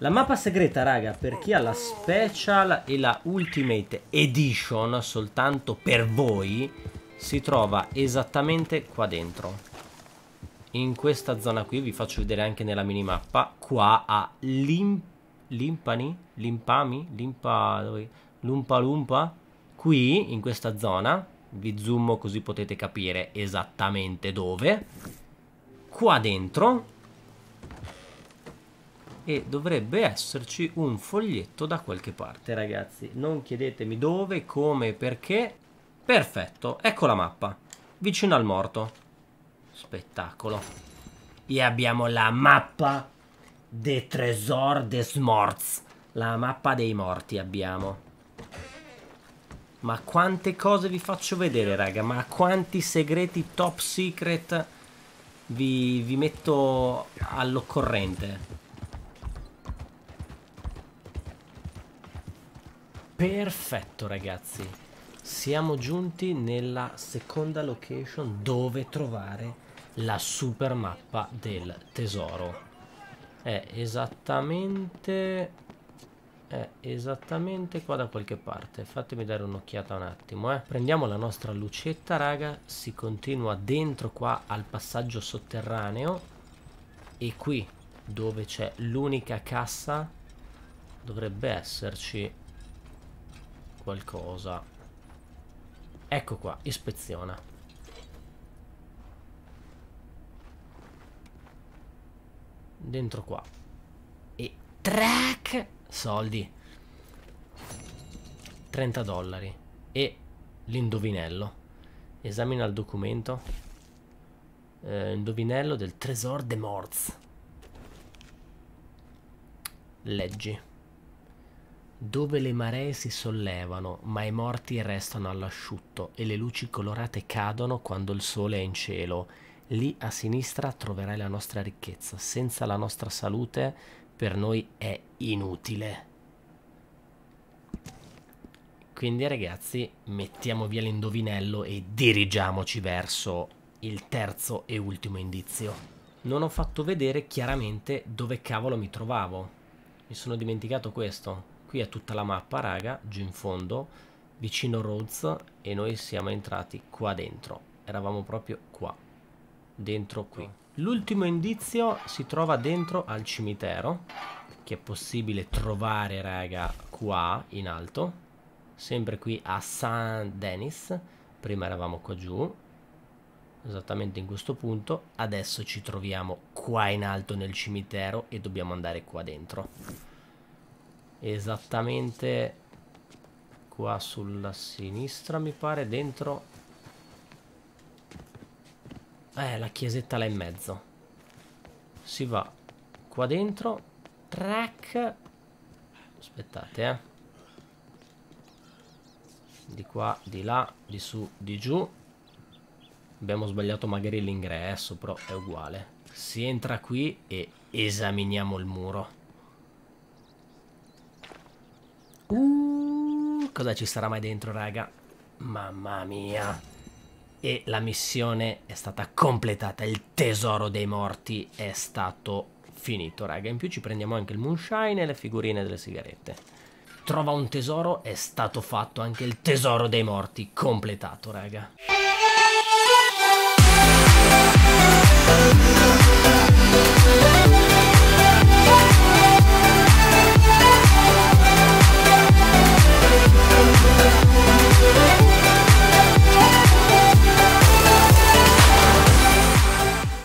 La mappa segreta, raga, per chi ha la Special e la Ultimate Edition, soltanto per voi, si trova esattamente qua dentro. In questa zona qui, vi faccio vedere anche nella minimappa, qua a Lim... Limpani? Limpami? Limpa... Dove? Lumpa Lumpa? Qui, in questa zona, vi zoom così potete capire esattamente dove. Qua dentro e dovrebbe esserci un foglietto da qualche parte ragazzi non chiedetemi dove come perché perfetto ecco la mappa vicino al morto spettacolo e abbiamo la mappa de tresor des morts la mappa dei morti abbiamo ma quante cose vi faccio vedere raga ma quanti segreti top secret vi, vi metto all'occorrente Perfetto ragazzi, siamo giunti nella seconda location dove trovare la super mappa del tesoro. È esattamente... È esattamente qua da qualche parte. Fatemi dare un'occhiata un attimo, eh. Prendiamo la nostra lucetta, raga. Si continua dentro qua al passaggio sotterraneo. E qui, dove c'è l'unica cassa, dovrebbe esserci qualcosa. Ecco qua, ispezione Dentro qua. E track! Soldi. 30 dollari. E l'indovinello. Esamina il documento. Eh, indovinello del Tresor de Morts. Leggi dove le maree si sollevano, ma i morti restano all'asciutto e le luci colorate cadono quando il sole è in cielo. Lì a sinistra troverai la nostra ricchezza. Senza la nostra salute per noi è inutile. Quindi ragazzi, mettiamo via l'indovinello e dirigiamoci verso il terzo e ultimo indizio. Non ho fatto vedere chiaramente dove cavolo mi trovavo. Mi sono dimenticato questo qui è tutta la mappa raga giù in fondo vicino Rhodes e noi siamo entrati qua dentro eravamo proprio qua dentro qui l'ultimo indizio si trova dentro al cimitero che è possibile trovare raga qua in alto sempre qui a Saint Denis prima eravamo qua giù esattamente in questo punto adesso ci troviamo qua in alto nel cimitero e dobbiamo andare qua dentro esattamente qua sulla sinistra mi pare dentro eh la chiesetta là in mezzo si va qua dentro track aspettate eh di qua di là di su di giù abbiamo sbagliato magari l'ingresso però è uguale si entra qui e esaminiamo il muro Cosa ci sarà mai dentro, raga? Mamma mia. E la missione è stata completata. Il tesoro dei morti è stato finito, raga. In più ci prendiamo anche il moonshine e le figurine delle sigarette. Trova un tesoro, è stato fatto anche il tesoro dei morti, completato, raga.